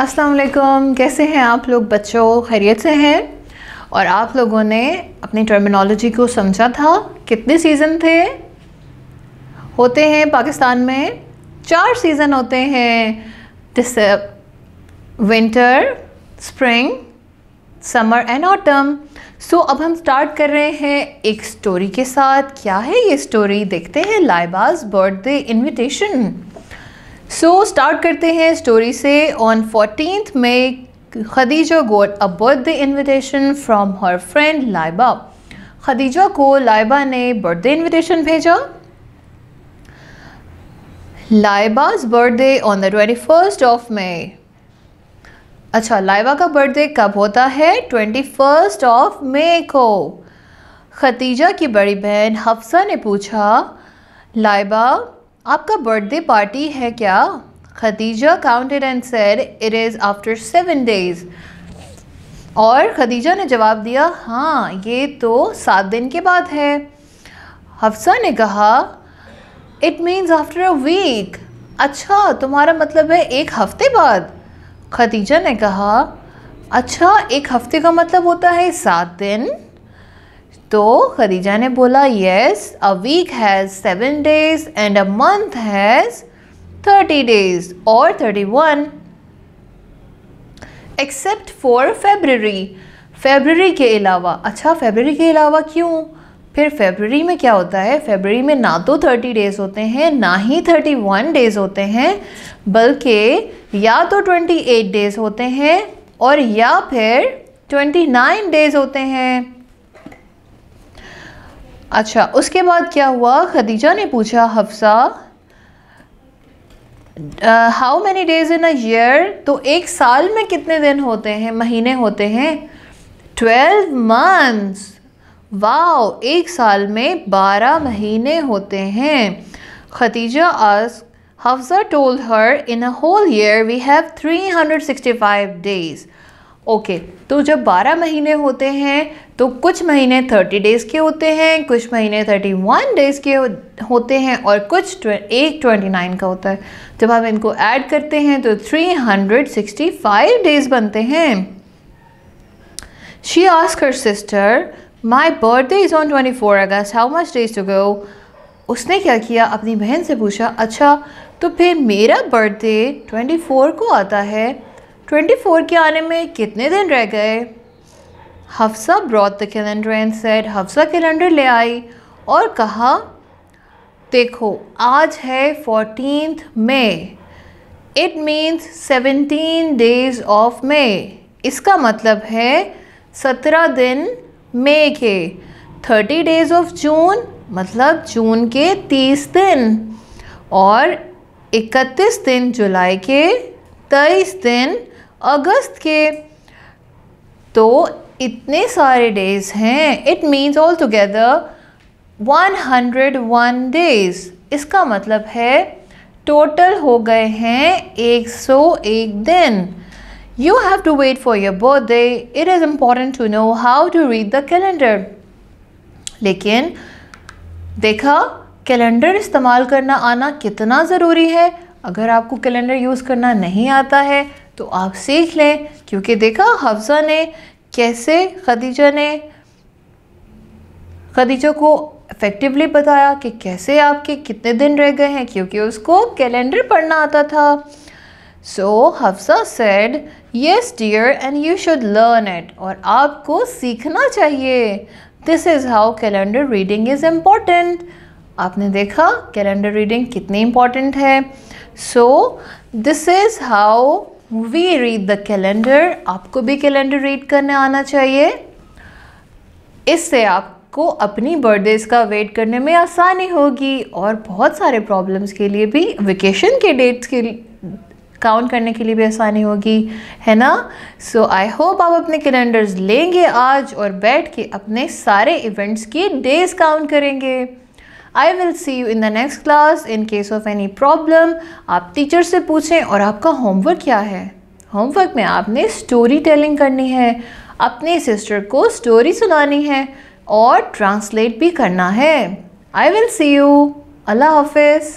अस्सलाम वालेकुम कैसे हैं आप लोग बच्चों खैरियत से हैं और आप लोगों ने अपनी टर्मिनोलॉजी को समझा था कितने सीज़न थे होते हैं पाकिस्तान में चार सीज़न होते हैं winter spring summer and autumn so अब हम स्टार्ट कर रहे हैं एक स्टोरी के साथ क्या है ये स्टोरी देखते हैं Laiba's birthday invitation so so, start करते हैं स्टोरी से ऑन फोर्टीन में Khadija got a birthday invitation from her friend Laiba Khadija को लाइबा ने बर्थडे इन्विटेशन भेजा Laiba's birthday on the twenty first of May अच्छा लाइबा का बर्थडे कब होता है ट्वेंटी फर्स्ट ऑफ मे को खतीजा की बड़ी बहन हफ्सा ने पूछा लाइबा आपका बर्थडे पार्टी है क्या Khadija counted and said it is after seven days और खदीजा ने जवाब दिया हाँ ये तो सात दिन के बाद है हफ्सा ने कहा it means after a week अच्छा तुम्हारा मतलब है एक हफ्ते बाद खदीजा ने कहा अच्छा एक हफ्ते का मतलब होता है सात दिन तो खदीजा ने बोला yes a week has seven days and a month has thirty days और thirty one except for February February के अलावा अच्छा फेबररी के अलावा क्यों फिर फेबररी में क्या होता है फेबररी में ना तो थर्टी डेज़ होते हैं ना ही थर्टी वन डेज़ होते हैं बल्कि या तो ट्वेंटी एट डेज़ होते हैं और या फिर ट्वेंटी नाइन डेज़ होते हैं अच्छा उसके बाद क्या हुआ खदीजा ने पूछा Hafsa how many days in a year तो एक साल में कितने दिन होते हैं महीने होते हैं ट्वेल्व मंथ्स वाओ एक साल में बारह महीने होते हैं खतीजा आज Hafsa told her in a whole year we have three hundred sixty five days okay तो जब 12 महीने होते हैं तो कुछ महीने 30 डेज़ के होते हैं कुछ महीने 31 डेज़ के होते हैं और कुछ एक 29 का होता है जब हम इनको ऐड करते हैं तो 365 डेज़ बनते हैं she ask her sister my birthday is on 24 August how much days to go उसने क्या किया अपनी बहन से पूछा अच्छा तो फिर मेरा बर्थडे 24 को आता है ट्वेंटी फोर के आने में कितने दिन रह गए Hafsa brought the calendar and said Hafsa calendar ले आई और कहा देखो आज है fourteen May it means seventeen days of May इसका मतलब है सत्रह दिन मई के थर्टी डेज ऑफ जून मतलब जून के तीस दिन और इकतीस दिन जुलाई के तेईस दिन अगस्त के तो इतने सारे डेज हैं it means all together one days इसका मतलब है टोटल हो गए हैं एक सौ एक दिन you have to wait for your birthday it is important to know how to read the calendar लेकिन देखा कैलेंडर इस्तेमाल करना आना कितना ज़रूरी है अगर आपको कैलेंडर यूज़ करना नहीं आता है तो आप सीख लें क्योंकि देखा हफ्ज़ा ने कैसे खदीजा ने खदीजा को इफ़ेक्टिवली बताया कि कैसे आपके कितने दिन रह गए हैं क्योंकि उसको कैलेंडर पढ़ना आता था so Hafsa said yes dear and you should learn it और आपको सीखना चाहिए this is how calendar reading is important आपने देखा कैलेंडर रीडिंग कितनी इम्पॉर्टेंट है so this is how we read the calendar आपको भी कैलेंडर रीड करने आना चाहिए इससे आपको अपनी बर्थडेज का वेट करने में आसानी होगी और बहुत सारे प्रॉब्लम्स के लिए भी वेकेशन के डेट्स के काउंट करने के लिए भी आसानी होगी है ना सो आई होप आप अपने कैलेंडर्स लेंगे आज और बैठ के अपने सारे इवेंट्स के डेज काउंट करेंगे I will see you in the next class in case of any problem आप टीचर से पूछें और आपका होमवर्क क्या है होमवर्क में आपने स्टोरी टेलिंग करनी है अपने सिस्टर को स्टोरी सुनानी है और ट्रांसलेट भी करना है आई विल सी यू अल्लाह हाफिज़